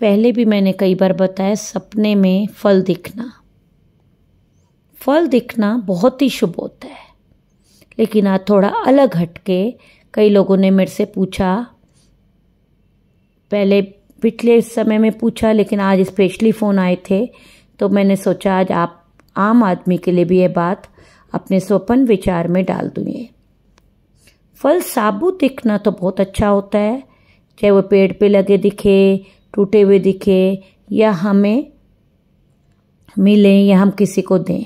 पहले भी मैंने कई बार बताया सपने में फल दिखना फल दिखना बहुत ही शुभ होता है लेकिन आज थोड़ा अलग हटके कई लोगों ने मेरे से पूछा पहले पिछले समय में पूछा लेकिन आज स्पेशली फ़ोन आए थे तो मैंने सोचा आज आप आम आदमी के लिए भी ये बात अपने स्वपन विचार में डाल दूँ फल साबुत दिखना तो बहुत अच्छा होता है चाहे वो पेड़ पे लगे दिखे टूटे हुए दिखे या हमें मिलें या हम किसी को दें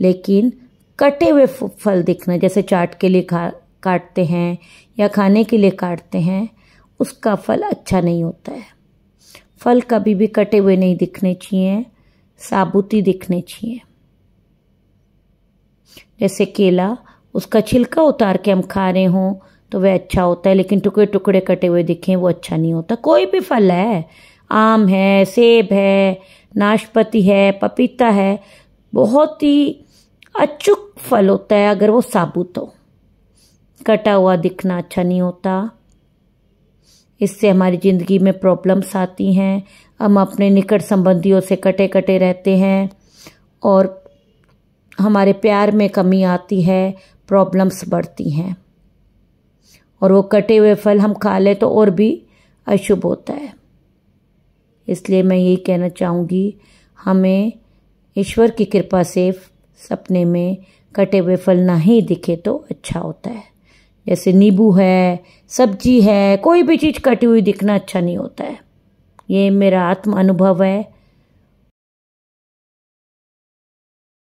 लेकिन कटे हुए फल दिखना जैसे चाट के लिए खा काटते हैं या खाने के लिए काटते हैं उसका फल अच्छा नहीं होता है फल कभी भी कटे हुए नहीं दिखने चाहिए साबुती दिखने चाहिए जैसे केला उसका छिलका उतार के हम खा रहे हों तो वह अच्छा होता है लेकिन टुकड़े टुकड़े कटे हुए दिखें वो अच्छा नहीं होता कोई भी फल है आम है सेब है नाशपति है पपीता है बहुत ही अचूक फल होता है अगर वो साबुत हो कटा हुआ दिखना अच्छा नहीं होता इससे हमारी ज़िंदगी में प्रॉब्लम्स आती हैं हम अपने निकट संबंधियों से कटे कटे रहते हैं और हमारे प्यार में कमी आती है प्रॉब्लम्स बढ़ती हैं और वो कटे हुए फल हम खा लें तो और भी अशुभ होता है इसलिए मैं यही कहना चाहूँगी हमें ईश्वर की कृपा से सपने में कटे हुए फल ना ही दिखे तो अच्छा होता है जैसे नींबू है सब्जी है कोई भी चीज़ कटी हुई दिखना अच्छा नहीं होता है ये मेरा आत्म अनुभव है